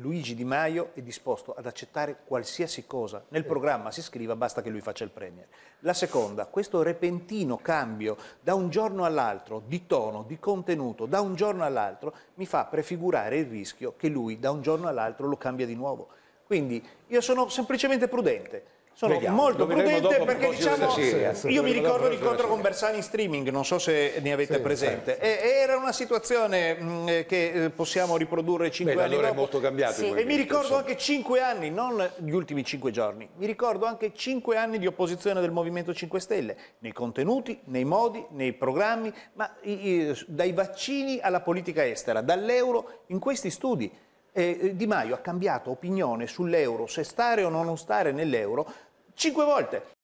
Luigi Di Maio è disposto ad accettare qualsiasi cosa. Nel programma si scriva, basta che lui faccia il Premier. La seconda, questo repentino cambio da un giorno all'altro di tono, di contenuto, da un giorno all'altro, mi fa prefigurare il rischio che lui da un giorno all'altro lo cambia di nuovo. Quindi io sono semplicemente prudente sono Vediamo, molto prudente perché diciamo io mi ricordo l'incontro con Bersani in streaming non so se ne avete sì, presente sì, E, era una situazione mh, mm, eh, che eh, possiamo riprodurre 5 Beh, anni allora dopo. è molto cambiato e mi ricordo anche 5 anni non gli ultimi 5 giorni mi ricordo anche 5 anni di opposizione del Movimento 5 Stelle nei contenuti nei modi nei programmi ma i, i, dai vaccini alla politica estera dall'euro in questi studi eh, eh, Di Maio ha cambiato opinione sull'euro, se stare o non stare nell'euro, cinque volte.